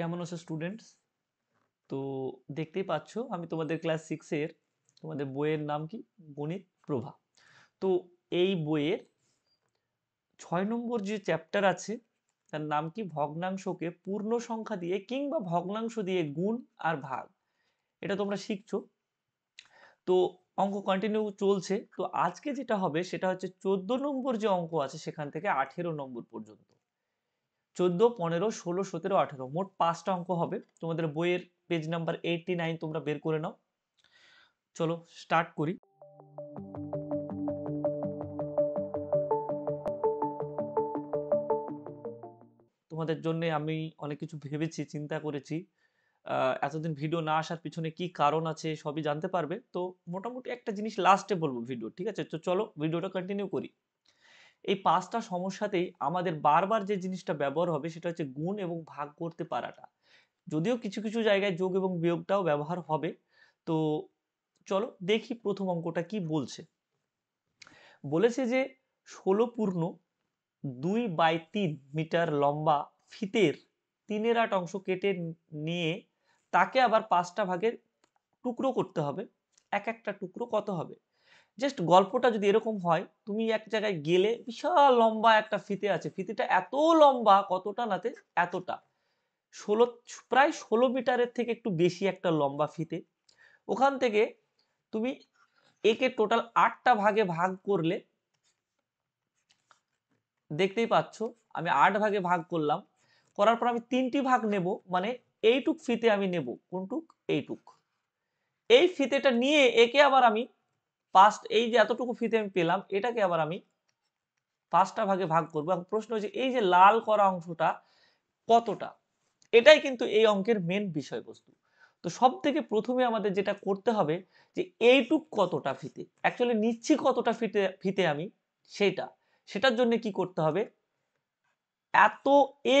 কেমন আছো স্টুডেন্টস তো দেখতেই পাচ্ছ আমি তোমাদের ক্লাস সিক্সের তোমাদের বইয়ের নাম কি গণিত প্রভা তো এই বইয়ের ছয় নম্বর যে চ্যাপ্টার আছে তার নাম কি ভগ্নাংশকে পূর্ণ সংখ্যা দিয়ে কিংবা ভগ্নাংশ দিয়ে গুণ আর ভাগ এটা তোমরা শিখছো তো অঙ্ক কন্টিনিউ চলছে তো আজকে যেটা হবে সেটা হচ্ছে চোদ্দ নম্বর যে অঙ্ক আছে সেখান থেকে আঠেরো নম্বর পর্যন্ত চোদ্দো পনেরো ষোলো সতেরো আঠেরো মোট পাঁচটা অঙ্ক হবে তোমাদের বইয়ের পেজ নাম্বার এইটটি নাইন তোমরা বের করে নাও চলো স্টার্ট করি তোমাদের জন্য আমি অনেক কিছু ভেবেছি চিন্তা করেছি এতদিন ভিডিও না আসার পিছনে কি কারণ আছে সবই জানতে পারবে তো মোটামুটি একটা জিনিস লাস্টে বলবো ভিডিও ঠিক আছে তো চলো ভিডিওটা কন্টিনিউ করি এই পাঁচটা সমস্যাতেই আমাদের বারবার যে জিনিসটা ব্যবহার হবে সেটা হচ্ছে গুণ এবং ভাগ করতে পারাটা যদিও কিছু কিছু জায়গায় যোগ এবং বিয়োগটাও ব্যবহার হবে তো চলো দেখি প্রথম অঙ্কটা কি বলছে বলেছে যে ষোলো পূর্ণ দুই বাই তিন মিটার লম্বা ফিতের তিনের আট অংশ কেটে নিয়ে তাকে আবার পাঁচটা ভাগের টুকরো করতে হবে এক একটা টুকরো কত হবে জাস্ট গল্পটা যদি এরকম হয় তুমি এক জায়গায় গেলে বিশাল লম্বা একটা ফিতে আছে ফিতেটা এত লম্বা কতটা নাতে এতটা ষোলো প্রায় ষোলো মিটারের থেকে একটু বেশি একটা লম্বা ফিতে ওখান থেকে তুমি একে টোটাল আটটা ভাগে ভাগ করলে দেখতেই পাচ্ছ আমি আট ভাগে ভাগ করলাম করার পর আমি তিনটি ভাগ নেব মানে এইটুক ফিতে আমি নেব কোনটুক এইটুক এই ফিতেটা নিয়ে একে আবার আমি পাস্ট এই যে এতটুকু ফিতে আমি পেলাম এটাকে আবার আমি পাঁচটা ভাগে ভাগ করব এবং প্রশ্ন হচ্ছে এই যে লাল করা অংশটা কতটা এটাই কিন্তু এই অঙ্কের মেন বিষয়বস্তু তো সব থেকে প্রথমে আমাদের যেটা করতে হবে যে এইটুক কতটা ফিতে অ্যাকচুয়ালি নিচ্ছি কতটা ফিতে ফিতে আমি সেটা সেটার জন্য কি করতে হবে এত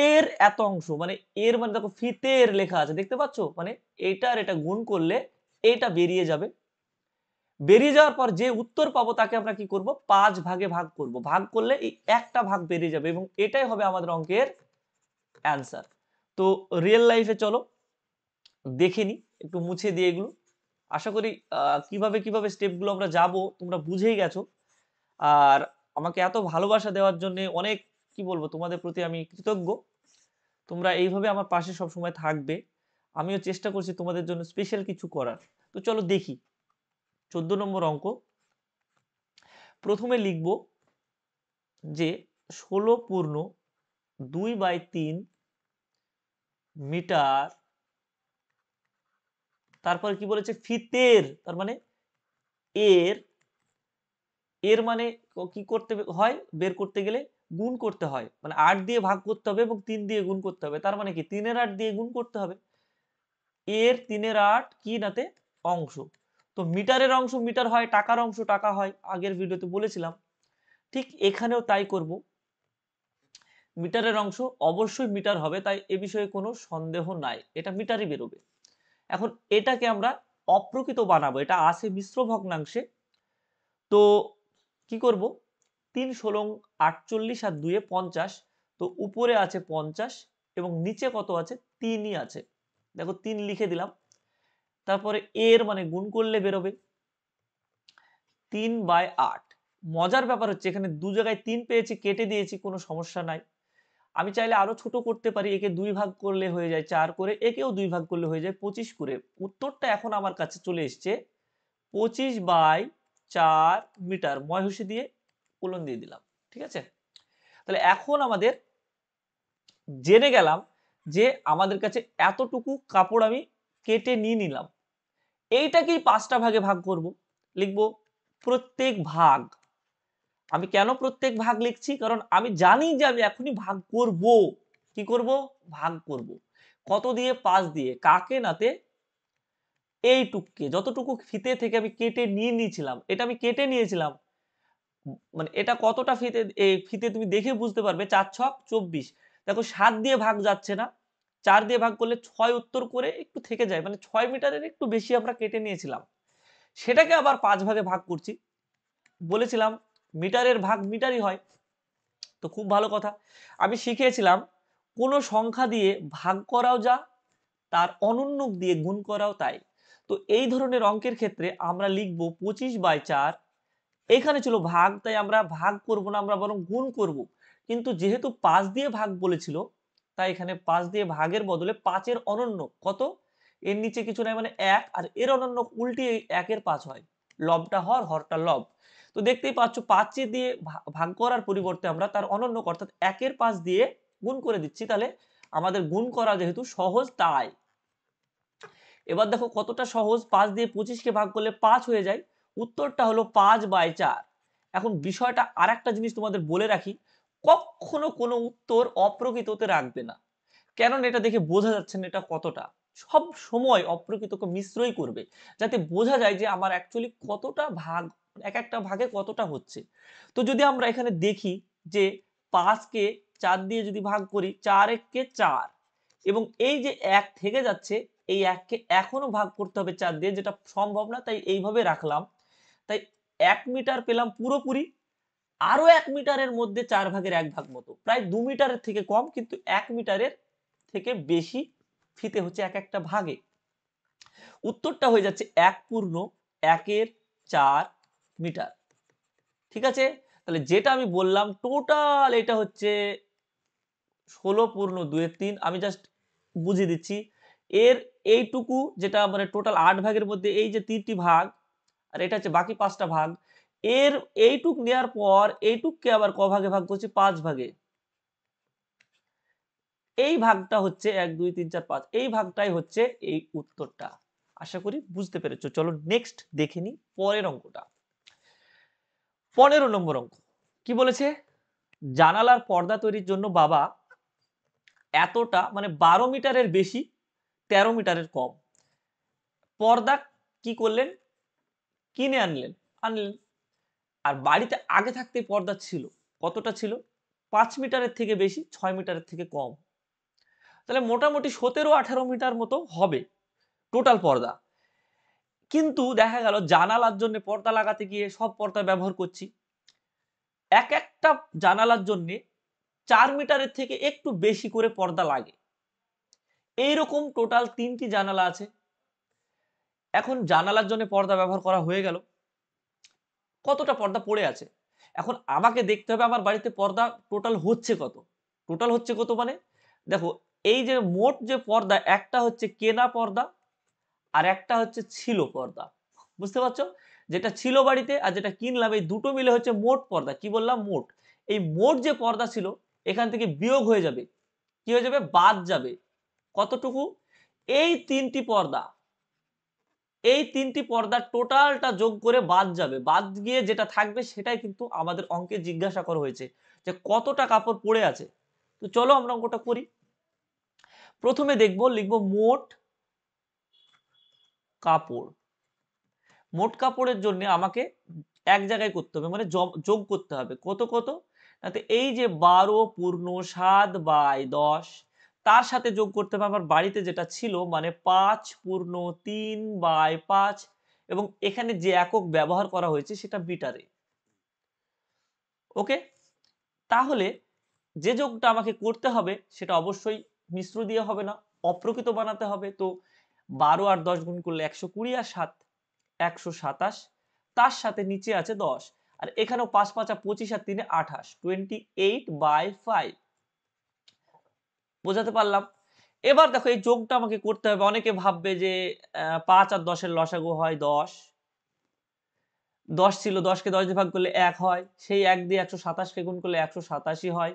এর এত অংশ মানে এর মানে দেখো ফিতের লেখা আছে দেখতে পাচ্ছ মানে এটার এটা গুণ করলে এটা বেরিয়ে যাবে বেরিয়ে যাওয়ার পর যে উত্তর পাবো তাকে আমরা কি করব পাঁচ ভাগে ভাগ করব ভাগ করলে এই একটা ভাগ বেরিয়ে যাবে এবং এটাই হবে আমাদের অঙ্কের অ্যান্সার তো রিয়েল লাইফে চলো দেখে নি একটু মুছে দিয়ে এগুলো আশা করি কিভাবে কিভাবে স্টেপগুলো আমরা যাব তোমরা বুঝেই গেছো আর আমাকে এত ভালোবাসা দেওয়ার জন্য অনেক কি বলবো তোমাদের প্রতি আমি কৃতজ্ঞ তোমরা এইভাবে আমার পাশে সবসময় থাকবে আমিও চেষ্টা করছি তোমাদের জন্য স্পেশাল কিছু করার তো চলো দেখি চোদ্দ নম্বর অঙ্ক প্রথমে লিখব যে ষোলো পূর্ণ দুই বাই তিন মিটার তারপর কি বলেছে ফিতের তার মানে এর এর মানে কি করতে হয় বের করতে গেলে গুণ করতে হয় মানে আট দিয়ে ভাগ করতে হবে এবং তিন দিয়ে গুণ করতে হবে তার মানে কি তিনের আট দিয়ে গুণ করতে হবে এর তিনের আট কি নাতে অংশ তো মিটারের অংশ মিটার হয় টাকার অংশ টাকা হয় আগের ভিডিওতে বলেছিলাম ঠিক এখানেও তাই করব মিটারের অংশ অবশ্যই মিটার হবে তাই এ বিষয়ে কোনো সন্দেহ নাই এটা মিটারই বেরোবে এখন এটাকে আমরা অপ্রকৃত বানাবো এটা আছে মিশ্র ভগ্নাংশে তো কি করব তিন ষোলং আটচল্লিশ আর দুয়ে পঞ্চাশ তো উপরে আছে পঞ্চাশ এবং নিচে কত আছে তিনই আছে দেখো তিন লিখে দিলাম তারপরে এর মানে গুণ করলে বেরোবে তিন বাই আট মজার ব্যাপার হচ্ছে এখানে দু জায়গায় তিন পেয়েছি কেটে দিয়েছি কোনো সমস্যা নাই আমি চাইলে আরও ছোট করতে পারি একে দুই ভাগ করলে হয়ে যায় চার করে একেও দুই ভাগ করলে হয়ে যায় পঁচিশ করে উত্তরটা এখন আমার কাছে চলে এসছে পঁচিশ বাই চার মিটার ময়হসি দিয়ে কোলন দিয়ে দিলাম ঠিক আছে তাহলে এখন আমাদের জেনে গেলাম যে আমাদের কাছে এতটুকু কাপড় আমি কেটে নিয়ে নিলাম এইটাকেই পাঁচটা ভাগে ভাগ করব লিখব প্রত্যেক ভাগ আমি কেন প্রত্যেক ভাগ লিখছি কারণ আমি জানি যে আমি এখনই ভাগ করব কি করব ভাগ করব কত দিয়ে পাঁচ দিয়ে কাকে নাতে এইটুককে যতটুকু ফিতে থেকে আমি কেটে নিয়ে নিয়েছিলাম এটা আমি কেটে নিয়েছিলাম মানে এটা কতটা ফিতে ফিতে তুমি দেখে বুঝতে পারবে চার ছক চব্বিশ দেখো সাত দিয়ে ভাগ যাচ্ছে না চার দিয়ে ভাগ করলে ছয় উত্তর করে একটু থেকে যায় মানে ছয় মিটারের একটু বেশি আমরা কেটে নিয়েছিলাম সেটাকে আবার পাঁচ ভাগে ভাগ করছি বলেছিলাম মিটারের ভাগ মিটারই হয় তো খুব ভালো কথা আমি শিখিয়েছিলাম কোনো সংখ্যা দিয়ে ভাগ করাও যা তার অনুন্নক দিয়ে গুণ করাও তাই তো এই ধরনের অঙ্কের ক্ষেত্রে আমরা লিখব পঁচিশ বাই চার এখানে ছিল ভাগ তাই আমরা ভাগ করব না আমরা বরং গুণ করব কিন্তু যেহেতু পাঁচ দিয়ে ভাগ বলেছিল তাই এখানে পাঁচ দিয়ে ভাগের বদলে পাঁচের অনন্য কত এর নিচে কিছু নাই মানে এক আর এর অনন্য উল্টি একের পাঁচ হয় লবটা হর হরটা লব তো দেখতেই পাচ্ছ পাঁচে দিয়ে ভাগ করার পরিবর্তে আমরা তার অনন্য অর্থাৎ একের পাঁচ দিয়ে গুণ করে দিচ্ছি তাহলে আমাদের গুণ করা যেহেতু সহজ তাই এবার দেখো কতটা সহজ পাঁচ দিয়ে পঁচিশকে ভাগ করলে পাঁচ হয়ে যায় উত্তরটা হলো পাঁচ বাই চার এখন বিষয়টা আর একটা জিনিস তোমাদের বলে রাখি কখনো কোনো উত্তর অপ্রকৃততে রাখবে না কেননা এটা দেখে বোঝা যাচ্ছে না এটা কতটা সব সময় অপ্রকৃতকে মিশ্রই করবে যাতে বোঝা যায় যে আমার অ্যাকচুয়ালি কতটা ভাগ এক একটা ভাগে কতটা হচ্ছে তো যদি আমরা এখানে দেখি যে পাঁচকে চার দিয়ে যদি ভাগ করি চার কে চার এবং এই যে এক থেকে যাচ্ছে এই এককে এখনো ভাগ করতে হবে চার দিয়ে যেটা সম্ভব না তাই এইভাবে রাখলাম তাই এক মিটার পেলাম পুরোপুরি আরও এক মিটারের মধ্যে চার ভাগের এক ভাগ মতো প্রায় দু মিটারের থেকে কম কিন্তু এক মিটারের থেকে বেশি ফিতে হচ্ছে এক একটা ভাগে উত্তরটা হয়ে যাচ্ছে এক পূর্ণ একের চার মিটার ঠিক আছে তাহলে যেটা আমি বললাম টোটাল এটা হচ্ছে ষোলো পূর্ণ দুয়ের তিন আমি জাস্ট বুঝিয়ে দিচ্ছি এর এইটুকু যেটা মানে টোটাল আট ভাগের মধ্যে এই যে তিনটি ভাগ আর এটা হচ্ছে বাকি পাঁচটা ভাগ এর এইটুক নেওয়ার পর এইটুককে আবার ক ভাগে ভাগ করছি পাঁচ ভাগে এই ভাগটা হচ্ছে এক দুই তিন চার পাঁচ এই ভাগটাই হচ্ছে এই উত্তরটা আশা করি বুঝতে পেরেছ চলো নেক্সট দেখে নি পরের অঙ্কটা পনেরো নম্বর অঙ্ক কি বলেছে জানালার পর্দা তৈরির জন্য বাবা এতটা মানে বারো মিটারের বেশি ১৩ মিটারের কম পর্দা কি করলেন কিনে আনলেন আনলেন আর বাড়িতে আগে থাকতেই পর্দা ছিল কতটা ছিল পাঁচ মিটারের থেকে বেশি ছয় মিটারের থেকে কম তাহলে মোটামুটি সতেরো আঠারো মিটার মতো হবে টোটাল পর্দা কিন্তু দেখা গেল জানালার জন্য পর্দা লাগাতে গিয়ে সব পর্দা ব্যবহার করছি এক একটা জানালার জন্যে চার মিটারের থেকে একটু বেশি করে পর্দা লাগে এইরকম টোটাল তিনটি জানালা আছে এখন জানালার জন্য পর্দা ব্যবহার করা হয়ে গেল কতটা পর্দা পড়ে আছে এখন আমাকে দেখতে হবে আমার বাড়িতে পর্দা টোটাল হচ্ছে কত টোটাল হচ্ছে কত মানে দেখো এই যে মোট যে পর্দা একটা হচ্ছে কেনা পর্দা আর একটা হচ্ছে ছিল পর্দা বুঝতে পারছো যেটা ছিল বাড়িতে আর যেটা কিনলাম এই দুটো মিলে হচ্ছে মোট পর্দা কি বললাম মোট এই মোট যে পর্দা ছিল এখান থেকে বিয়োগ হয়ে যাবে কি হয়ে যাবে বাদ যাবে কতটুকু এই তিনটি পর্দা এই তিনটি পর্দার টোটালটা যোগ করে বাদ যাবে বাদ গিয়ে যেটা থাকবে সেটাই কিন্তু আমাদের অঙ্কে জিজ্ঞাসা করা হয়েছে যে কতটা কাপড় পড়ে আছে তো চলো আমরা অঙ্কটা করি প্রথমে দেখব লিখব মোট কাপড় মোট কাপড়ের জন্য আমাকে এক জায়গায় করতে হবে মানে যোগ করতে হবে কত কত তাতে এই যে বারো পূর্ণ সাত বাই দশ তার সাথে যোগ করতে হবে আমার বাড়িতে যেটা ছিল মানে পাঁচ পূর্ণ তিন বাই পাঁচ এবং এখানে যে একক ব্যবহার করা হয়েছে সেটা বিটারে ওকে তাহলে যে যোগটা আমাকে করতে হবে সেটা অবশ্যই মিশ্র দিয়ে হবে না অপ্রকৃত বানাতে হবে তো বারো আর দশ গুণ করলে একশো কুড়ি আর সাত একশো সাতাশ তার সাথে নিচে আছে দশ আর এখানেও পাঁচ পাঁচা পঁচিশ আর তিনে আঠাশ টোয়েন্টি এইট বাই ফাইভ বোঝাতে পারলাম এবার দেখো এই যোগটা আমাকে করতে হবে অনেকে ভাববে যে পাঁচ আর দশের লসাগু হয় দশ দশ ছিল দশকে দশ দিয়ে ভাগ করলে এক হয় সেই এক দিয়ে একশো সাতাশকে গুণ করলে একশো সাতাশি হয়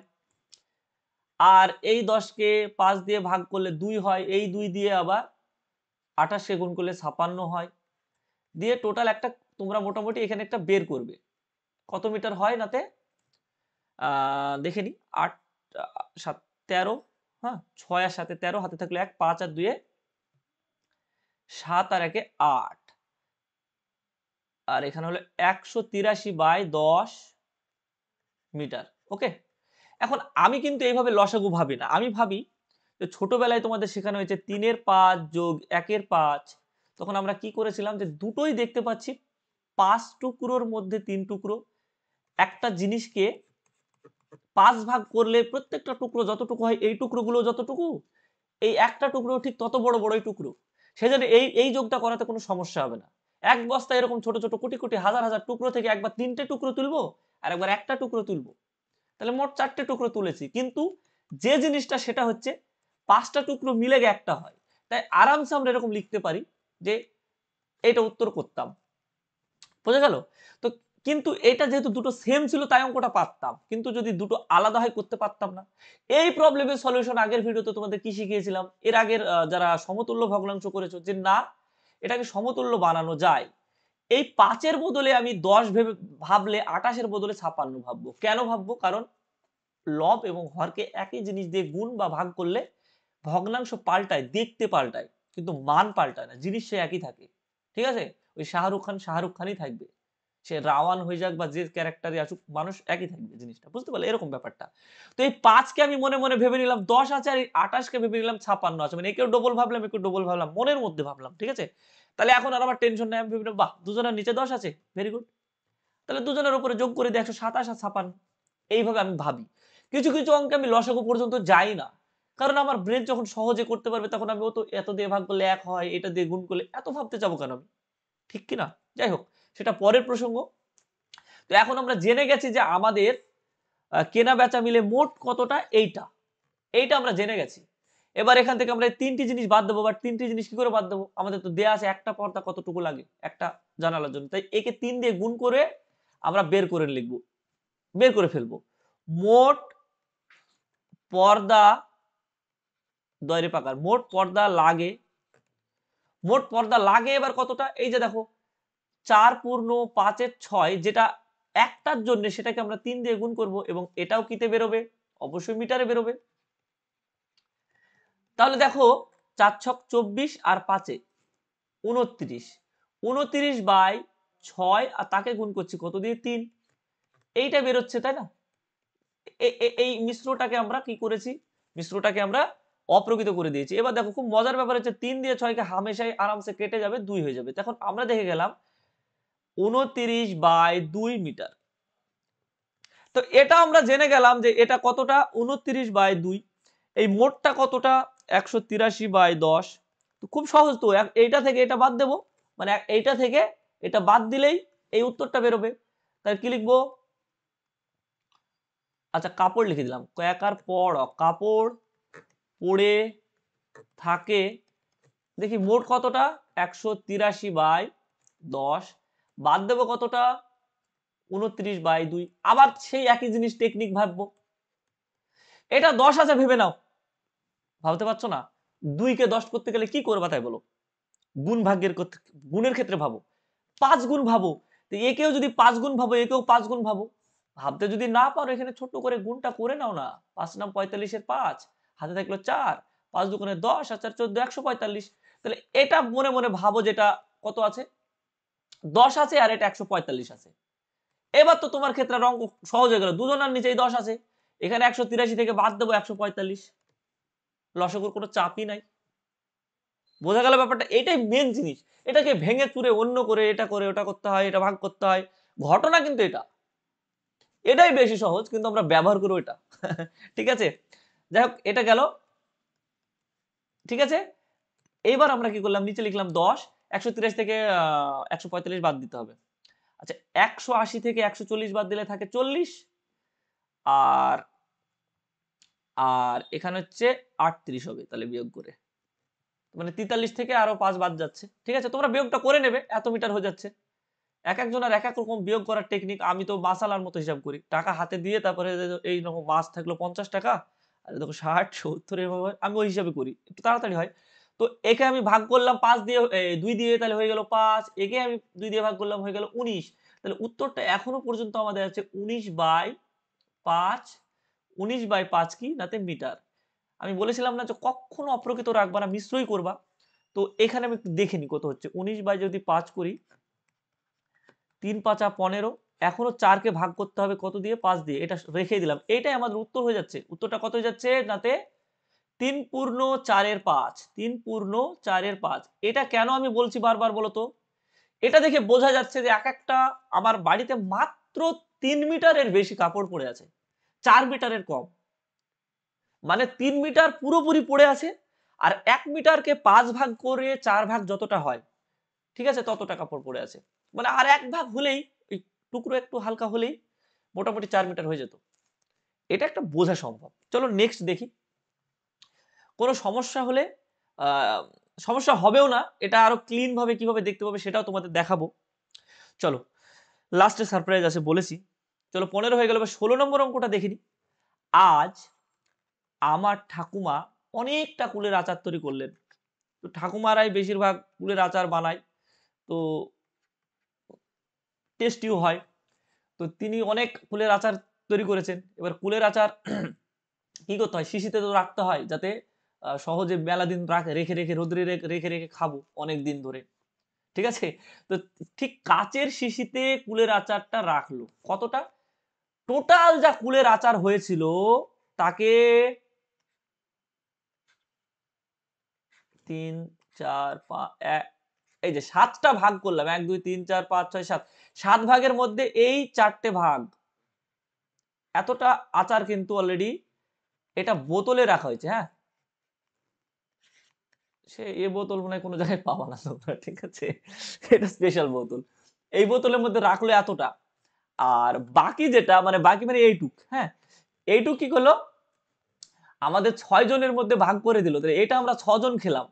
আর এই দশকে পাঁচ দিয়ে ভাগ করলে দুই হয় এই দুই দিয়ে আবার আঠাশকে গুণ করলে ছাপান্ন হয় দিয়ে টোটাল একটা তোমরা মোটামুটি এখানে একটা বের করবে কত মিটার হয় নাতে দেখে নি আট সাত তেরো হ্যাঁ ছয় আর সাথে তেরো হাতে থাকলো এক পাঁচ আর দুয়ে সাত আর একে আট আর এখানে হলো একশো তিরাশি বাই দশ মিটার ওকে এখন আমি কিন্তু এইভাবে লসাগু ভাবি না আমি ভাবি যে ছোটবেলায় তোমাদের শেখানো হয়েছে তিনের পাঁচ যোগ একের পাঁচ তখন আমরা কি করেছিলাম যে দুটোই দেখতে পাচ্ছি পাঁচ টুকরোর মধ্যে তিন টুকরো একটা জিনিসকে পাঁচ ভাগ করলে প্রত্যেকটা টুকরো যতটুকু হয় এই টুকরোগুলো যতটুকু এই একটা টুকরো ঠিক তত বড় বড়ই টুকরো সেজন্য এই এই যোগটা করাতে কোনো সমস্যা হবে না এক বস্তা এরকম ছোট ছোট কোটি কোটি হাজার হাজার টুকরো থেকে একবার তিনটে টুকরো তুলবো আর একবার একটা টুকরো তুলবো তাহলে মোট চারটে টুকরো তুলেছি কিন্তু যে জিনিসটা সেটা হচ্ছে পাঁচটা টুকরো মিলে গিয়ে একটা হয় তাই আরামসে আমরা এরকম লিখতে পারি যে এটা উত্তর করতাম বোঝা গেল তো কিন্তু এটা যেহেতু দুটো সেম ছিল তাই অঙ্কটা পারতাম কিন্তু যদি দুটো আলাদা হয় করতে পারতাম না এই প্রবলেমের সলিউশন আগের ভিডিওতে তোমাদের কি শিখিয়েছিলাম এর আগের যারা সমতুল্য ভগ্নাংশ করেছো যে না এটাকে সমতুল্য বানানো যায় এই পাঁচের বদলে আমি দশ ভেবে ভাবলে আটাশের বদলে ছাপান্ন ভাববো কেন ভাববো কারণ লব এবং হরকে একই জিনিস দিয়ে গুণ বা ভাগ করলে ভগ্নাংশ পাল্টায় দেখতে পাল্টায় কিন্তু মান পাল্টায় না জিনিস সে একই থাকে ঠিক আছে ওই শাহরুখ খান শাহরুখ খানই থাকবে সে রাওয়ান হয়ে যাক বা যে ক্যারেক্টারই আসুক মানুষ একই থাকবে জিনিসটা বুঝতে পারলে এরকম ব্যাপারটা তো এই পাঁচকে আমি মনে মনে ভেবে নিলাম দশ আছে আর এই আঠাশকে ভেবে নিলাম ছাপান্ন আছে মানে একেও ডবল ভাবলাম একটু ডবল ভাবলাম মনের মধ্যে ভাবলাম ঠিক আছে তাহলে এখন আর আমার টেনশন নেই আমি ভেবে বাহ দুজনের নিচে দশ আছে ভেরি গুড তাহলে দুজনের উপরে যোগ করে দিই একশো সাতাশ আর ছাপান্ন এইভাবে আমি ভাবি কিছু কিছু অঙ্কে আমি লসাগু পর্যন্ত যাই না কারণ আমার ব্রেন যখন সহজে করতে পারবে তখন আমি ও তো এত দিয়ে ভাগ করলে এক হয় এটা দিয়ে গুণ করলে এত ভাবতে যাবো কেন আমি ঠিক কিনা যাই হোক সেটা পরের প্রসঙ্গ তো এখন আমরা জেনে গেছি যে আমাদের কেনা বেচা মিলে মোট কতটা এইটা এইটা আমরা জেনে গেছি এবার এখান থেকে আমরা তিনটি জিনিস বাদ দেবো বা তিনটি জিনিস কি করে বাদ দেবো আমাদের তো দেয়া আছে একটা পর্দা কতটুকু লাগে একটা জানালার জন্য তাই একে তিন দিয়ে গুণ করে আমরা বের করে লিখব বের করে ফেলবো মোট পর্দা দয়রে পাকার মোট পর্দা লাগে মোট পর্দা লাগে এবার কতটা এই যে দেখো চার পূর্ণ পাঁচের ছয় যেটা একটার জন্য সেটাকে আমরা তিন দিয়ে গুণ করব এবং এটাও কিতে বেরোবে অবশ্যই মিটারে বেরোবে তাহলে দেখো চার ছক চব্বিশ আর পাঁচে উনত্রিশ উনত্রিশ বাই ছয় আর তাকে গুণ করছি কত দিয়ে তিন এইটা বেরোচ্ছে তাই না এই মিশ্রটাকে আমরা কি করেছি মিশ্রটাকে আমরা অপ্রকৃত করে দিয়েছি এবার দেখো খুব মজার ব্যাপার হচ্ছে তিন দিয়ে ছয়কে হামেশাই আরামসে কেটে যাবে দুই হয়ে যাবে তখন আমরা দেখে গেলাম উনত্রিশ বাই দুই মিটার তো এটা আমরা জেনে গেলাম যে এটা কতটা উনত্রিশ বাই দুই এই মোটটা কতটা একশো তিরাশি বাই দশ তো খুব সহজ তো এইটা থেকে এটা বাদ দেব মানে এইটা থেকে এটা বাদ দিলেই এই উত্তরটা বেরোবে তাহলে কি লিখবো আচ্ছা কাপড় লিখে দিলাম কয়েকার পর কাপড় পড়ে থাকে দেখি মোট কতটা একশো তিরাশি বাই দশ বাদ দেবো কতটা উনত্রিশ বাই দুই আবার সেই একই জিনিস টেকনিক ভাববো এটা দশ আছে ভেবে নাও ভাবতে পারছো না দুইকে দশ করতে গেলে কি করবা তাই বলো গুণ ভাগ্যের গুণের ক্ষেত্রে ভাবো পাঁচ গুণ ভাবো তো একেও যদি পাঁচ গুণ ভাবো একেও পাঁচ গুণ ভাবো ভাবতে যদি না পারো এখানে ছোট করে গুণটা করে নাও না পাঁচ নাম পঁয়তাল্লিশের পাঁচ হাতে থাকলো চার পাঁচ দুগুণে দশ আর চার চোদ্দ একশো পঁয়তাল্লিশ তাহলে এটা মনে মনে ভাবো যেটা কত আছে দশ আছে আর এটা একশো পঁয়তাল্লিশ আছে এবার তো তোমার ক্ষেত্রে রং সহজ হয়ে গেল দুজনের নিচেই দশ আছে এখানে একশো তিরাশি থেকে বাদ দেবো একশো পঁয়তাল্লিশ লসকর কোনো চাপই নাই বোঝা গেল ব্যাপারটা এটাই মেন জিনিস এটাকে ভেঙে চুরে অন্য করে এটা করে ওটা করতে হয় এটা ভাগ করতে হয় ঘটনা কিন্তু এটা এটাই বেশি সহজ কিন্তু আমরা ব্যবহার করবো এটা ঠিক আছে যাই হোক এটা গেল ঠিক আছে এইবার আমরা কি করলাম নিচে লিখলাম দশ একশো থেকে একশো বাদ দিতে হবে আচ্ছা একশো থেকে একশো বাদ দিলে থাকে চল্লিশ আর আর এখানে হচ্ছে আটত্রিশ হবে তাহলে বিয়োগ করে মানে তেতাল্লিশ থেকে আরো পাঁচ বাদ যাচ্ছে ঠিক আছে তোমরা বিয়োগটা করে নেবে এত মিটার হয়ে যাচ্ছে এক একজনের এক এক রকম বিয়োগ করার টেকনিক আমি তো মাসালার মতো হিসাব করি টাকা হাতে দিয়ে তারপরে এই রকম মাছ থাকলো পঞ্চাশ টাকা আর দেখো ষাট সত্তর এভাবে আমি ওই হিসাবে করি একটু তাড়াতাড়ি হয় তো একে আমি ভাগ করলাম পাঁচ দিয়ে দুই দিয়ে তাহলে হয়ে গেল পাঁচ একে আমি দুই দিয়ে ভাগ করলাম হয়ে গেল উনিশ তাহলে উত্তরটা এখনো পর্যন্ত আমাদের আছে উনিশ বাই পাঁচ উনিশ বাই পাঁচ কি নাতে মিটার আমি বলেছিলাম না যে কখনো অপ্রকৃত রাখবা না মিশ্রই করবা তো এখানে আমি দেখে নি কত হচ্ছে উনিশ বাই যদি পাঁচ করি তিন পাঁচা পনেরো এখনো চারকে ভাগ করতে হবে কত দিয়ে পাঁচ দিয়ে এটা রেখে দিলাম এটাই আমাদের উত্তর হয়ে যাচ্ছে উত্তরটা কত হয়ে যাচ্ছে নাতে তিন পূর্ণ চারের পাঁচ তিন পূর্ণ চারের পাঁচ এটা কেন আমি বলছি বারবার বলতো এটা দেখে বোঝা যাচ্ছে যে এক একটা আমার বাড়িতে মাত্র তিন মিটারের বেশি কাপড় পড়ে আছে চার মিটারের কম মানে তিন মিটার পুরোপুরি পড়ে আছে আর এক মিটারকে পাঁচ ভাগ করে চার ভাগ যতটা হয় ঠিক আছে ততটা কাপড় পড়ে আছে মানে আর এক ভাগ হলেই ওই টুকরো একটু হালকা হলেই মোটামুটি চার মিটার হয়ে যেত এটা একটা বোঝা সম্ভব চলো নেক্সট দেখি কোনো সমস্যা হলে সমস্যা হবেও না এটা আরও ক্লিনভাবে কিভাবে দেখতে পাবে সেটাও তোমাদের দেখাবো চলো লাস্টে সারপ্রাইজ আছে বলেছি চলো পনেরো হয়ে গেল বা ষোলো নম্বর অঙ্কটা দেখে আজ আমার ঠাকুমা অনেকটা কুলের আচার তৈরি করলেন তো ঠাকুমারাই বেশিরভাগ কুলের আচার বানায় তো টেস্টিও হয় তো তিনি অনেক কুলের আচার তৈরি করেছেন এবার কুলের আচার কী করতে হয় শিশিতে তো রাখতে হয় যাতে সহজে মেলা দিন রেখে রেখে রোদ্রে রেখে রেখে খাবো অনেক দিন ধরে ঠিক আছে তো ঠিক কাচের শিশিতে কুলের আচারটা রাখলো কতটা টোটাল যা কুলের আচার হয়েছিল তাকে তিন চার পাঁচ এই যে সাতটা ভাগ করলাম এক দুই তিন চার পাঁচ ছয় সাত সাত ভাগের মধ্যে এই চারটে ভাগ এতটা আচার কিন্তু অলরেডি এটা বোতলে রাখা হয়েছে হ্যাঁ সে এ বোতল মনে কোনো জায়গায় পাওয়া না তোমরা ঠিক আছে এটা স্পেশাল বোতল এই বোতলের মধ্যে রাখলো এতটা আর বাকি যেটা মানে বাকি মানে এইটুক হ্যাঁ এইটুক কি করলো আমাদের ছয় জনের মধ্যে ভাগ করে দিল এটা আমরা ছজন খেলাম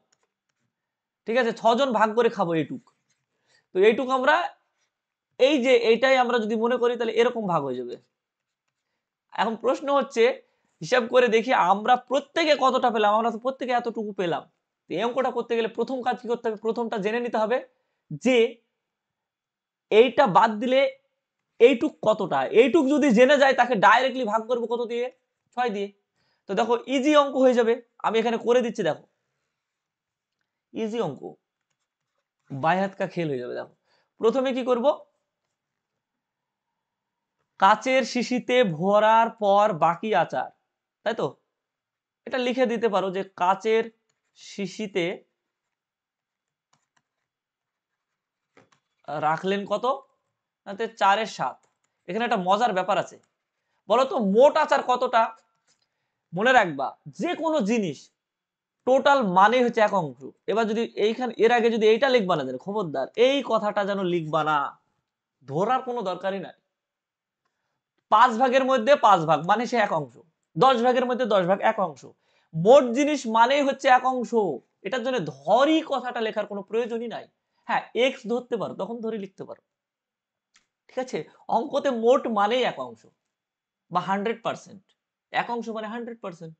ঠিক আছে ছজন ভাগ করে খাবো এইটুক তো এইটুক আমরা এই যে এইটাই আমরা যদি মনে করি তাহলে এরকম ভাগ হয়ে যাবে এখন প্রশ্ন হচ্ছে হিসাব করে দেখি আমরা প্রত্যেকে কতটা পেলাম আমরা তো প্রত্যেকে এতটুকু পেলাম তো এই অঙ্কটা করতে গেলে প্রথম কাজ কি করতে হবে প্রথমটা জেনে নিতে হবে যে এইটা বাদ দিলে এইটুক কতটা এইটুক যদি জেনে যায় তাকে ডাইরেক্টলি ভাগ করবো কত দিয়ে ছয় দিয়ে তো দেখো ইজি অঙ্ক হয়ে যাবে আমি এখানে করে দিচ্ছি দেখো ইজি অঙ্ক বাই হাতকা খেল হয়ে যাবে দেখো প্রথমে কি করব কাচের শিশিতে ভরার পর বাকি আচার তাই তো এটা লিখে দিতে পারো যে কাচের শিশিতে রাখলেন কত চারের সাত এখানে একটা মজার ব্যাপার আছে বলতো মোট আচার কতটা মনে রাখবা যে কোনো জিনিস টোটাল মানে হচ্ছে এক অংশ এবার যদি এইখান এর আগে যদি এইটা লিখবা না যেন খবরদার এই কথাটা যেন লিখবা না ধরার কোনো দরকারই নাই পাঁচ ভাগের মধ্যে পাঁচ ভাগ মানে সে এক অংশ দশ ভাগের মধ্যে দশ ভাগ এক অংশ মোট জিনিস মানেই হচ্ছে এক অংশ এটার জন্য ধরি কথাটা লেখার কোনো প্রয়োজনই নাই হ্যাঁ এক্স ধরতে পারো তখন ধরি লিখতে পারো ঠিক আছে অঙ্কতে মোট মানেই এক অংশ বা হান্ড্রেড পার্সেন্ট এক অংশ মানে হান্ড্রেড পার্সেন্ট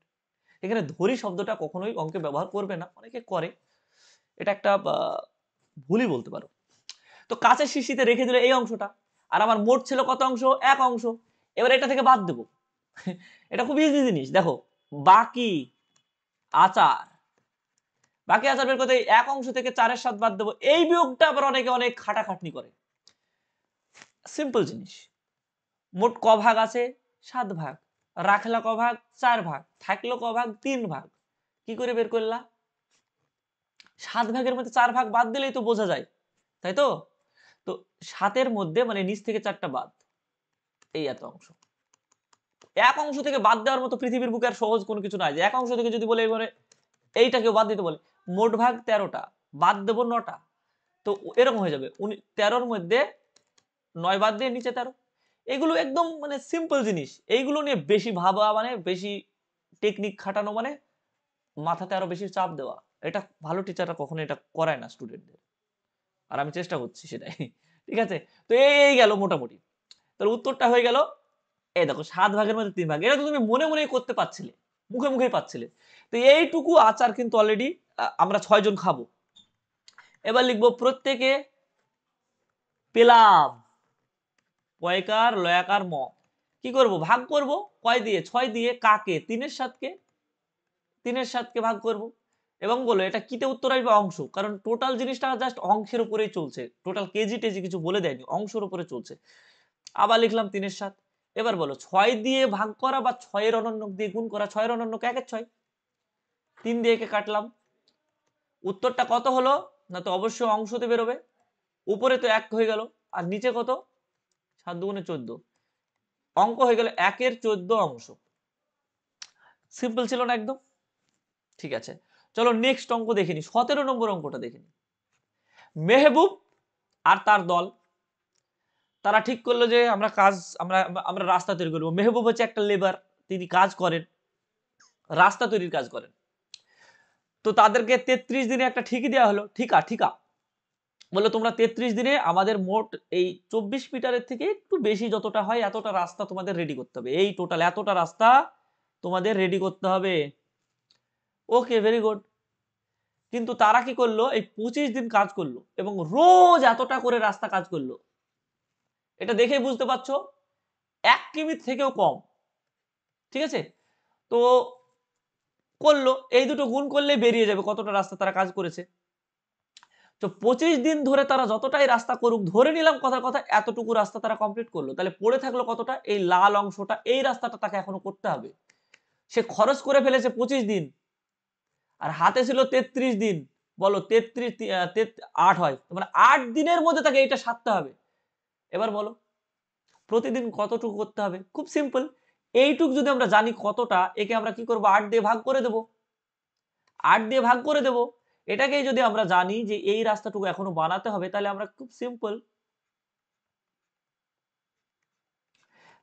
এখানে ধরি শব্দটা কখনোই অঙ্কে ব্যবহার করবে না অনেকে করে এটা একটা ভুলই বলতে পারো তো কাছের শিশিতে রেখে দিল এই অংশটা আর আমার মোট ছিল কত অংশ এক অংশ এবার এটা থেকে বাদ দেব এটা খুব ইজি জিনিস দেখো বাকি আচার বাকি আচার বের করতে এক অংশ থেকে চারের সাত বাদ দেবো এই বিয়োগটা আবার অনেকে অনেক খাটাখাটনি করে সিম্পল জিনিস মোট ক ভাগ আছে সাত ভাগ রাখলা ক ভাগ চার ভাগ থাকলো ক ভাগ তিন ভাগ কি করে বের করলা সাত ভাগের মধ্যে চার ভাগ বাদ দিলেই তো বোঝা যায় তাই তো তো সাতের মধ্যে মানে নিচ থেকে চারটা বাদ এই এত অংশ এক অংশ থেকে বাদ দেওয়ার মতো পৃথিবীর বুকে আর সহজ কোনো কিছু নাই যে এক অংশ থেকে যদি বলে এবারে এইটাকেও বাদ দিতে বলে মোট ভাগ তেরোটা বাদ দেবো নটা তো এরকম হয়ে যাবে উনি তেরোর মধ্যে নয় বাদ দিয়ে নিচে তেরো এগুলো একদম মানে সিম্পল জিনিস এইগুলো নিয়ে বেশি ভাবা মানে বেশি টেকনিক খাটানো মানে মাথাতে আরো বেশি চাপ দেওয়া এটা ভালো টিচাররা কখনো এটা করায় না স্টুডেন্টদের আর আমি চেষ্টা করছি সেটাই ঠিক আছে তো এই গেল মোটামুটি তাহলে উত্তরটা হয়ে গেল এই দেখো সাত ভাগের মধ্যে তিন ভাগ এটা তো তুমি মনে মনেই করতে পারছিলে মুখে মুখেই পাচ্ছিলে তো এইটুকু আচার কিন্তু অলরেডি আমরা ছয়জন খাবো এবার লিখবো প্রত্যেকে পেলাম পয়কার লয়াকার ম কি করব ভাগ করব কয় দিয়ে ছয় দিয়ে কাকে তিনের সাতকে তিনের সাতকে ভাগ করব এবং বলো এটা কিতে উত্তর আসবে অংশ কারণ টোটাল জিনিসটা জাস্ট অংশের উপরেই চলছে টোটাল কেজি টেজি কিছু বলে দেয়নি অংশের উপরে চলছে আবার লিখলাম তিনের সাত এবার বলো ছয় দিয়ে ভাগ করা বা ছয়ের অনন্যক দিয়ে গুণ করা ছয়ের অনন্যক একের ছয় তিন দিয়ে একে কাটলাম উত্তরটা কত হলো না তো অবশ্যই অংশতে বেরোবে উপরে তো এক হয়ে গেল আর নিচে কত সাত দুগুণে চোদ্দ অঙ্ক হয়ে গেল একের চোদ্দ অংশ সিম্পল ছিল না একদম ঠিক আছে চলো নেক্সট অঙ্ক দেখিনি সতেরো নম্বর অঙ্কটা দেখিনি মেহবুব আর তার দল তারা ঠিক করলো যে আমরা কাজ আমরা আমরা রাস্তা তৈরি করবো মেহবুব হচ্ছে একটা লেবার তিনি কাজ করেন রাস্তা তৈরির কাজ করেন তো তাদেরকে ৩৩ দিনে একটা ঠিকই দেওয়া হলো ঠিকা ঠিকা বললো তোমরা ৩৩ দিনে আমাদের মোট এই চব্বিশ মিটারের থেকে একটু বেশি যতটা হয় এতটা রাস্তা তোমাদের রেডি করতে হবে এই টোটাল এতটা রাস্তা তোমাদের রেডি করতে হবে ওকে ভেরি গুড কিন্তু তারা কি করলো এই পঁচিশ দিন কাজ করলো এবং রোজ এতটা করে রাস্তা কাজ করলো এটা দেখেই বুঝতে পারছ এক কিমির থেকেও কম ঠিক আছে তো করলো এই দুটো গুণ করলে বেরিয়ে যাবে কতটা রাস্তা তারা কাজ করেছে তো পঁচিশ দিন ধরে তারা যতটাই রাস্তা করুক ধরে নিলাম কথার কথা এতটুকু রাস্তা তারা কমপ্লিট করলো তাহলে পড়ে থাকলো কতটা এই লাল অংশটা এই রাস্তাটা তাকে এখনো করতে হবে সে খরচ করে ফেলেছে পঁচিশ দিন আর হাতে ছিল তেত্রিশ দিন বলো তেত্রিশ আট হয় মানে আট দিনের মধ্যে তাকে এইটা সারতে হবে এবার বলো প্রতিদিন কতটুকু করতে হবে খুব সিম্পল এইটুক যদি আমরা জানি কতটা একে আমরা কি করব আট দিয়ে ভাগ করে দেব আট দিয়ে ভাগ করে দেব এটাকেই যদি আমরা জানি যে এই রাস্তাটুকু এখনো বানাতে হবে তাহলে আমরা খুব সিম্পল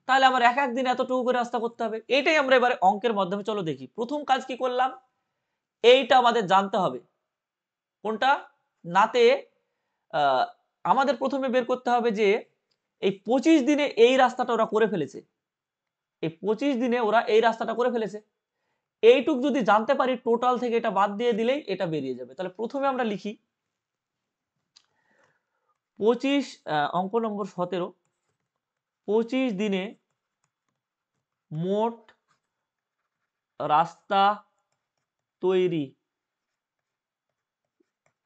তাহলে আমার এক একদিন এতটুকু করে রাস্তা করতে হবে এটাই আমরা এবারে অঙ্কের মাধ্যমে চলো দেখি প্রথম কাজ কি করলাম এইটা আমাদের জানতে হবে কোনটা নাতে আমাদের প্রথমে বের করতে হবে যে এই পঁচিশ দিনে এই রাস্তাটা ওরা করে ফেলেছে এই পঁচিশ দিনে ওরা এই রাস্তাটা করে ফেলেছে এইটুক যদি জানতে পারি টোটাল থেকে এটা বাদ দিয়ে দিলেই এটা বেরিয়ে যাবে তাহলে প্রথমে আমরা লিখি পঁচিশ অঙ্ক নম্বর সতেরো পঁচিশ দিনে মোট রাস্তা তৈরি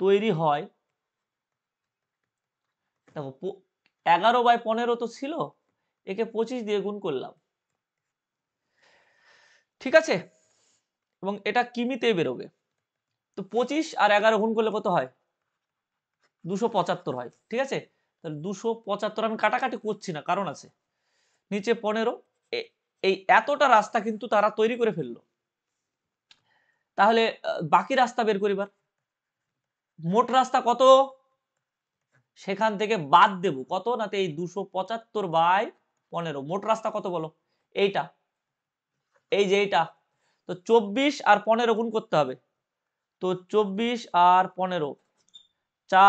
তৈরি হয় দেখো এগারো বাই পনেরো তো ছিল একে পঁচিশ দিয়ে গুণ করলাম ঠিক আছে এবং এটা কিমিতে বেরোবে তো পঁচিশ আর এগারো গুণ করলে কত হয় দুশো পঁচাত্তর হয় ঠিক আছে তাহলে দুশো পঁচাত্তর আমি কাটাকাটি করছি না কারণ আছে নিচে পনেরো এই এতটা রাস্তা কিন্তু তারা তৈরি করে ফেললো তাহলে বাকি রাস্তা বের করিবার মোট রাস্তা কত সেখান থেকে বাদ দেব কত না এই দুশো পঁচাত্তর বাই পনেরো মোট রাস্তা কত বলো এইটা এই যে এইটা তো চব্বিশ আর পনেরো গুণ করতে হবে তো চব্বিশ আর পনেরো চা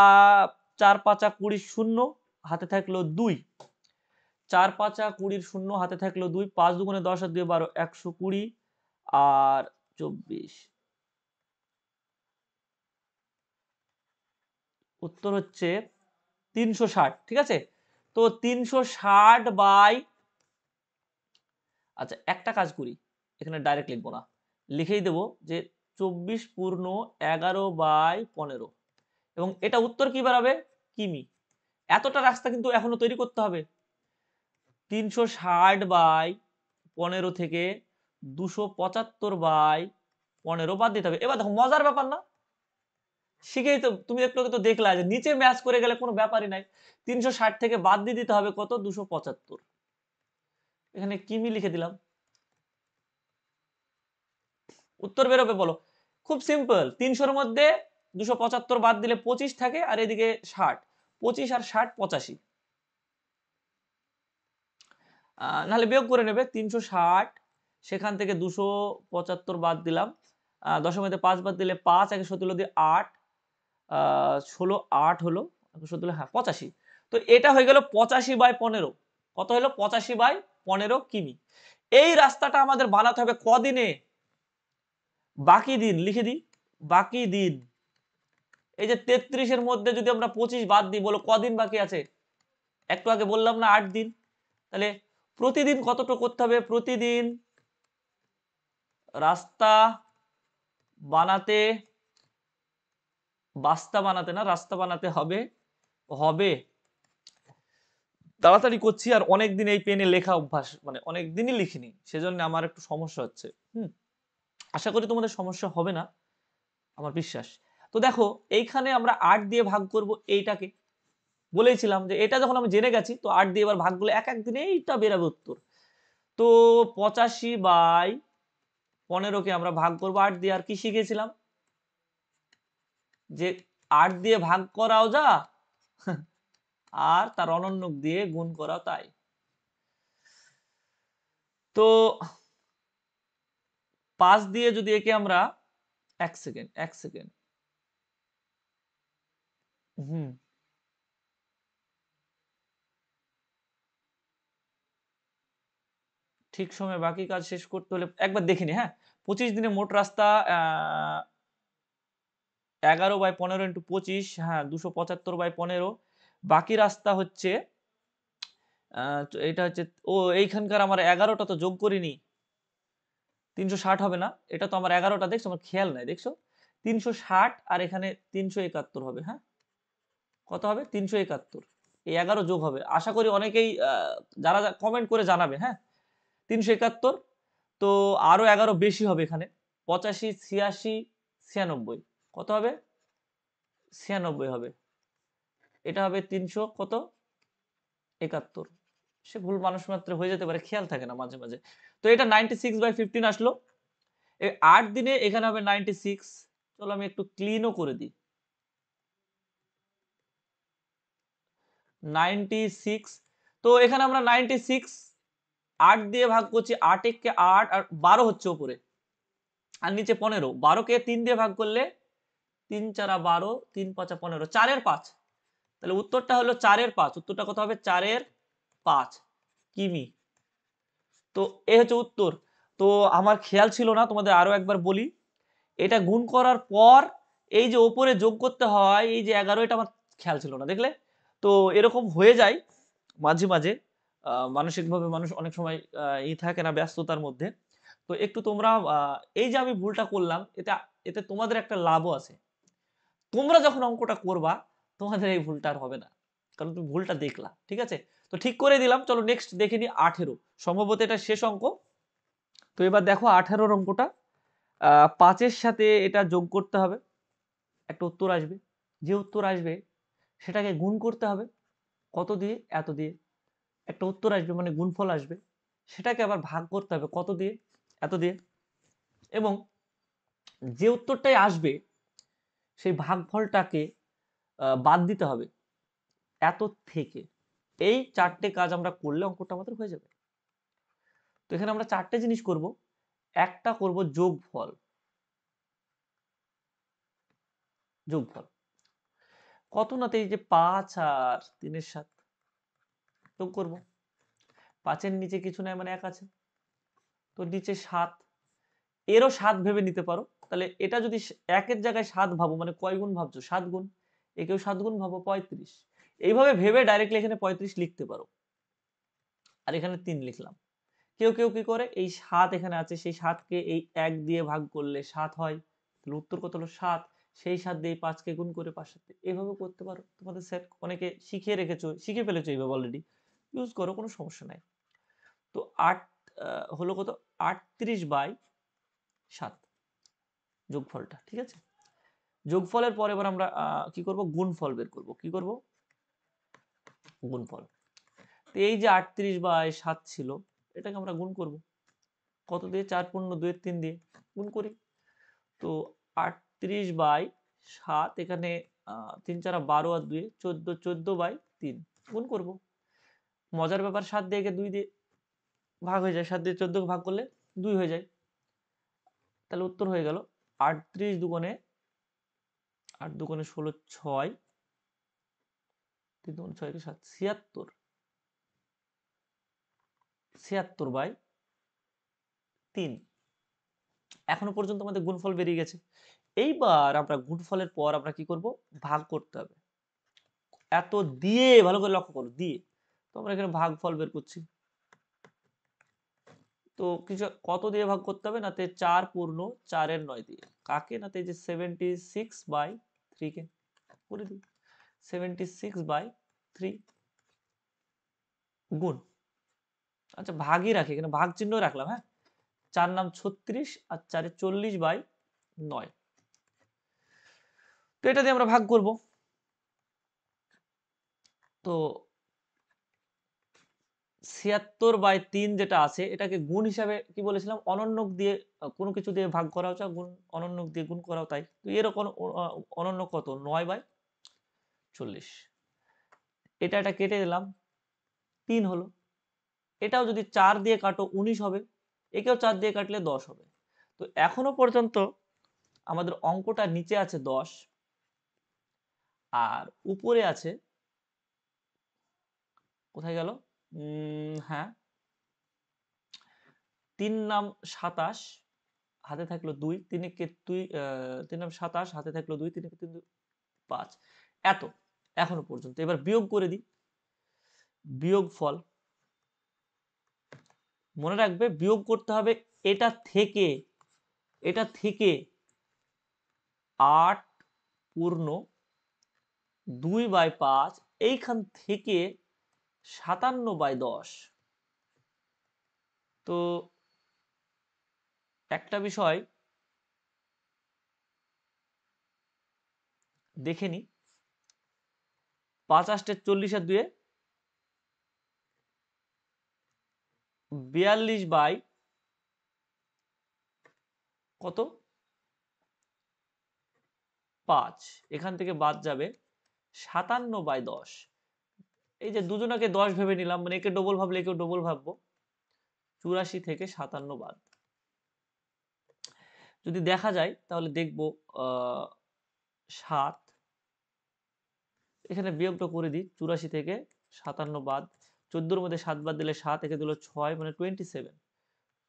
চার পাঁচা কুড়ি শূন্য হাতে থাকলো দুই চার পাঁচা কুড়ির শূন্য হাতে থাকলো দুই পাঁচ দুগুণে দশ আর দুই বারো একশো কুড়ি আর চব্বিশ উত্তর হচ্ছে তিনশো ঠিক আছে তো তিনশো বাই আচ্ছা একটা কাজ করি এখানে ডাইরেক্ট লিখবো না লিখেই দেব যে চব্বিশ পূর্ণ এগারো বাই পনেরো এবং এটা উত্তর কি বেরাবে কিমি এতটা রাস্তা কিন্তু এখনো তৈরি করতে হবে তিনশো ষাট বাই পনেরো থেকে দুশো পঁচাত্তর বাই পনেরো বাদ দিতে হবে এবার দেখো মজার ব্যাপার না শিখেই তো তুমি একটু তো দেখলা যে নিচে ম্যাচ করে গেলে কোনো ব্যাপারই নাই তিনশো থেকে বাদ দিয়ে দিতে হবে কত দুশো পঁচাত্তর এখানে কিমি লিখে দিলাম উত্তর বেরোবে বলো খুব সিম্পল তিনশোর মধ্যে দুশো পঁচাত্তর বাদ দিলে পঁচিশ থাকে আর এদিকে ষাট পঁচিশ আর ষাট পঁচাশি নাহলে বিয়োগ করে নেবে তিনশো ষাট সেখান থেকে দুশো পঁচাত্তর বাদ দিলাম দশমেতে পাঁচ বাদ দিলে পাঁচ একশো তুলো দিয়ে আট ষোলো আট হলো একশো তুলে হ্যাঁ পঁচাশি তো এটা হয়ে গেল পঁচাশি বাই পনেরো কত হলো পঁচাশি বাই পনেরো কিমি এই রাস্তাটা আমাদের বানাতে হবে কদিনে বাকি দিন লিখে দিই বাকি দিন এই যে তেত্রিশের মধ্যে যদি আমরা পঁচিশ বাদ দিই বলো কদিন বাকি আছে একটু আগে বললাম না আট দিন তাহলে প্রতিদিন কতটুকু করতে হবে প্রতিদিন রাস্তা বানাতে বাস্তা বানাতে না রাস্তা বানাতে হবে হবে তাড়াতাড়ি করছি আর অনেকদিন এই পেনে লেখা অভ্যাস মানে অনেকদিনই লিখিনি সেজন্য আমার একটু সমস্যা হচ্ছে হুম আশা করি তোমাদের সমস্যা হবে না আমার বিশ্বাস তো দেখো এইখানে আমরা আট দিয়ে ভাগ করব এইটাকে বলেছিলাম যে এটা যখন আমি জেনে গেছি তো আট দিয়ে এবার ভাগগুলো এক এক দিনে এইটা বেরাবে উত্তর তো পঁচাশি বাই পনেরোকে আমরা ভাগ করবো আট দিয়ে আর কি শিখেছিলাম যে আট দিয়ে ভাগ করাও যা আর তার অনন্য দিয়ে গুণ করাও তাই তো পাঁচ দিয়ে যদি একে আমরা এক সেকেন্ড এক সেকেন্ড হুম ঠিক সময় বাকি কাজ শেষ করতে হলে একবার দেখিনি হ্যাঁ পঁচিশ দিনে মোট রাস্তা আহ এগারো বাই পনেরো ইন্টু পঁচিশ হ্যাঁ দুশো পঁচাত্তর বাই পনেরো বাকি রাস্তা হচ্ছে এটা হচ্ছে ও এইখানকার আমার এগারোটা তো যোগ করিনি তিনশো ষাট হবে না এটা তো আমার এগারোটা দেখছো আমার খেয়াল নাই দেখছো তিনশো ষাট আর এখানে তিনশো একাত্তর হবে হ্যাঁ কত হবে তিনশো একাত্তর এই এগারো যোগ হবে আশা করি অনেকেই যারা কমেন্ট করে জানাবে হ্যাঁ তিনশো একাত্তর তো আরও এগারো বেশি হবে এখানে পঁচাশি ছিয়াশি ছিয়ানব্বই কত হবে ছিয়ানব্বই হবে এটা হবে তিনশো কত একাত্তর সে ভুল মানুষ মাত্র হয়ে যেতে পারে খেয়াল থাকে না মাঝে মাঝে তো এটা নাইনটি সিক্স বাই ফিফটিন আসলো এই আট দিনে এখানে হবে নাইনটি সিক্স চলো আমি একটু ক্লিনও করে দিই নাইনটি সিক্স তো এখানে আমরা নাইনটি সিক্স আট দিয়ে ভাগ করছি আট এককে আট আর বারো হচ্ছে উপরে আর নিচে পনেরো বারোকে তিন দিয়ে ভাগ করলে তিন চারা বারো তিন পাঁচা পনেরো চারের পাঁচ তাহলে উত্তরটা হলো চারের পাঁচ উত্তরটা কত হবে চারের পাঁচ কিমি তো এ হচ্ছে উত্তর তো আমার খেয়াল ছিল না তোমাদের আরও একবার বলি এটা গুণ করার পর এই যে ওপরে যোগ করতে হয় এই যে এগারো এটা আমার খেয়াল ছিল না দেখলে তো এরকম হয়ে যায় মাঝে মাঝে মানসিকভাবে মানুষ অনেক সময় ই থাকে না ব্যস্ততার মধ্যে তো একটু তোমরা এই যে আমি ভুলটা করলাম এটা এতে তোমাদের একটা লাভও আছে তোমরা যখন অঙ্কটা করবা তোমাদের এই ভুলটা আর হবে না কারণ তুমি ভুলটা দেখলা ঠিক আছে তো ঠিক করে দিলাম চলো নেক্সট দেখে নিই আঠেরো সম্ভবত এটা শেষ অঙ্ক তো এবার দেখো আঠেরোর অঙ্কটা পাঁচের সাথে এটা যোগ করতে হবে একটা উত্তর আসবে যে উত্তর আসবে সেটাকে গুণ করতে হবে কত দিয়ে এত দিয়ে একটা উত্তর আসবে মানে গুণফল আসবে সেটাকে আবার ভাগ করতে হবে কত দিয়ে এত দিয়ে এবং যে উত্তরটাই আসবে সেই ভাগফলটাকে বাদ দিতে হবে এত থেকে এই চারটে কাজ আমরা করলে অঙ্কটা আমাদের হয়ে যাবে তো এখানে আমরা চারটে জিনিস করব একটা করব যোগফল যোগফল কত নাতে এই যে পাঁচ আর তিনের সাত যোগ করব পাঁচের নিচে কিছু নাই মানে এক আছে তো নিচে সাত এরও সাত ভেবে নিতে পারো তাহলে এটা যদি একের জায়গায় সাত ভাবো মানে কয় গুণ ভাবছো সাত গুণ একেও সাত গুণ ভাবো পঁয়ত্রিশ এইভাবে ভেবে ডাইরেক্টলি এখানে পঁয়ত্রিশ লিখতে পারো আর এখানে তিন লিখলাম কেউ কেউ কি করে এই সাত এখানে আছে সেই সাতকে এই এক দিয়ে ভাগ করলে সাত হয় তাহলে উত্তর কত হলো সাত সেই সাত দিয়ে পাঁচকে গুণ করে পাঁচটাতে এভাবে করতে পারো তোমাদের স্যার অনেকে শিখিয়ে রেখেছো শিখে ফেলেছো এইভাবে অলরেডি ইউজ করো কোনো সমস্যা নাই তো আট হলো কত আটত্রিশ বাই সাত যোগফলটা ঠিক আছে যোগফলের পরে এবার আমরা কি করব গুণফল বের করব কি করব গুণফল তো এই যে আটত্রিশ বা সাত ছিল এটাকে আমরা গুণ করব কত দিয়ে চার পূর্ণ দুয়ের তিন দিয়ে গুণ করি তো আটত্রিশ বাই সাত এখানে তিন চারা বারো আর দুয়ে চোদ্দো চোদ্দো বাই তিন গুণ করব মজার ব্যাপার সাত দিয়ে দুই দিয়ে ভাগ হয়ে যায় সাত দিয়ে চোদ্দোকে ভাগ করলে দুই হয়ে যায় তাহলে উত্তর হয়ে গেল আটত্রিশ দুগুণে আট দুগুণে ষোলো ছয় তিন দুগুণে ছয়কে সাত ছিয়াত্তর ছিয়াত্তর বাই তিন এখনো পর্যন্ত আমাদের গুণফল বেরিয়ে গেছে এইবার আমরা গুণফলের পর আমরা কি করব ভাগ করতে হবে এত দিয়ে ভালো করে লক্ষ্য করো দিয়ে তো আমরা এখানে ভাগ ফল বের করছি তো কিছু কত দিয়ে ভাগ করতে হবে না তে চার পূর্ণ চারের নয় দিয়ে কাকে না তে যে সেভেন্টি সিক্স বাই থ্রিকে করে দিই সেভেন্টি সিক্স বাই থ্রি গুণ আচ্ছা ভাগই রাখি এখানে ভাগ চিহ্ন রাখলাম হ্যাঁ চার নাম ছত্রিশ আর চারে চল্লিশ বাই নয় তো এটা দিয়ে আমরা ভাগ করব তো ছিয়াত্তর বাই তিন যেটা আছে এটাকে গুণ হিসাবে কি বলেছিলাম অনন্যক দিয়ে কোনো কিছু দিয়ে ভাগ করাও চা গুণ অনন্যক দিয়ে গুণ করাও তাই তো এরকম অনন্য কত নয় বাই চল্লিশ এটা এটা কেটে দিলাম তিন হলো এটাও যদি চার দিয়ে কাটো উনিশ হবে একেও চার দিয়ে কাটলে দশ হবে তো এখনো পর্যন্ত আমাদের অঙ্কটা নিচে আছে দশ আর উপরে আছে কোথায় গেল হ্যাঁ তিন নাম সাতাশ হাতে থাকলো দুই তিনকে দুই তিন নাম সাতাশ হাতে থাকলো দুই তিনকে তিন পাঁচ এত এখনো পর্যন্ত এবার বিয়োগ করে দিই বিয়োগ ফল মনে রাখবে বিয়োগ করতে হবে এটা থেকে এটা থেকে আট পূর্ণ দুই বাই পাঁচ এইখান থেকে সাতান্ন বাই দশ তো একটা বিষয় দেখে নি পাঁচ চল্লিশ চল্লিশের দুয়ে বিয়াল্লিশ বাই কত পাঁচ এখান থেকে বাদ যাবে সাতান্ন বাই দশ এই যে দুজনাকে দশ ভেবে নিলাম মানে একে ডবল ভাবলে একে ডবল ভাববো চুরাশি থেকে সাতান্ন বাদ যদি দেখা যায় তাহলে দেখব সাত এখানে বিয়োগটা করে দিই চুরাশি থেকে সাতান্ন বাদ চোদ্দোর মধ্যে সাত বাদ দিলে সাত একে দিল ছয় মানে twenty seven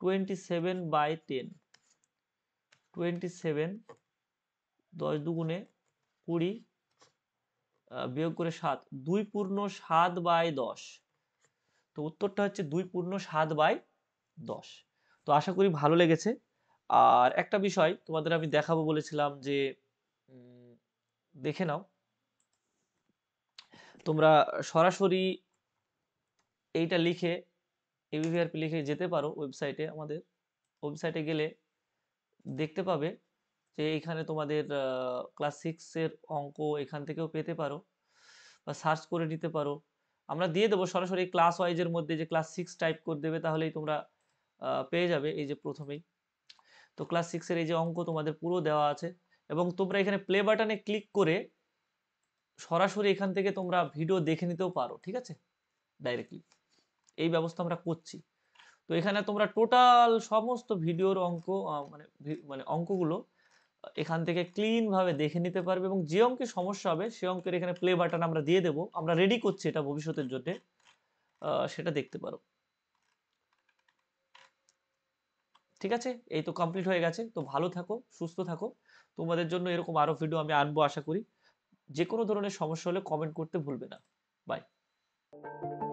twenty seven by ten twenty seven দশ দুগুণে কুড়ি বিয়োগ করে সাত দুই পূর্ণ সাত বাই দশ তো উত্তরটা হচ্ছে দুই পূর্ণ সাত বাই দশ তো আশা করি ভালো লেগেছে আর একটা বিষয় তোমাদের আমি দেখাবো বলেছিলাম যে দেখে নাও তোমরা সরাসরি এইটা লিখে এবিভিআরপি লিখে যেতে পারো ওয়েবসাইটে আমাদের ওয়েবসাইটে গেলে দেখতে পাবে যে এইখানে তোমাদের ক্লাস সিক্সের অঙ্ক এখান থেকেও পেতে পারো বা সার্চ করে নিতে পারো আমরা দিয়ে দেবো সরাসরি ক্লাস ওয়াইজের মধ্যে যে ক্লাস সিক্স টাইপ করে দেবে তাহলেই তোমরা পেয়ে যাবে এই যে প্রথমেই তো ক্লাস সিক্সের এই যে অঙ্ক তোমাদের পুরো দেওয়া আছে এবং তোমরা এখানে প্লে বাটনে ক্লিক করে সরাসরি এখান থেকে তোমরা ভিডিও দেখে নিতেও পারো ঠিক আছে ডাইরেক্টলি এই ব্যবস্থা আমরা করছি তো এখানে তোমরা টোটাল সমস্ত ভিডিওর অঙ্ক মানে মানে অঙ্কগুলো এখান থেকে ক্লিনভাবে দেখে নিতে পারবে এবং যে অঙ্কে সমস্যা হবে সে অঙ্কের এখানে প্লে বাটন আমরা দিয়ে দেব আমরা রেডি করছি এটা ভবিষ্যতের জন্যে সেটা দেখতে পারো ঠিক আছে এই তো কমপ্লিট হয়ে গেছে তো ভালো থাকো সুস্থ থাকো তোমাদের জন্য এরকম আরও ভিডিও আমি আনবো আশা করি যে কোনো ধরনের সমস্যা হলে কমেন্ট করতে ভুলবে না বাই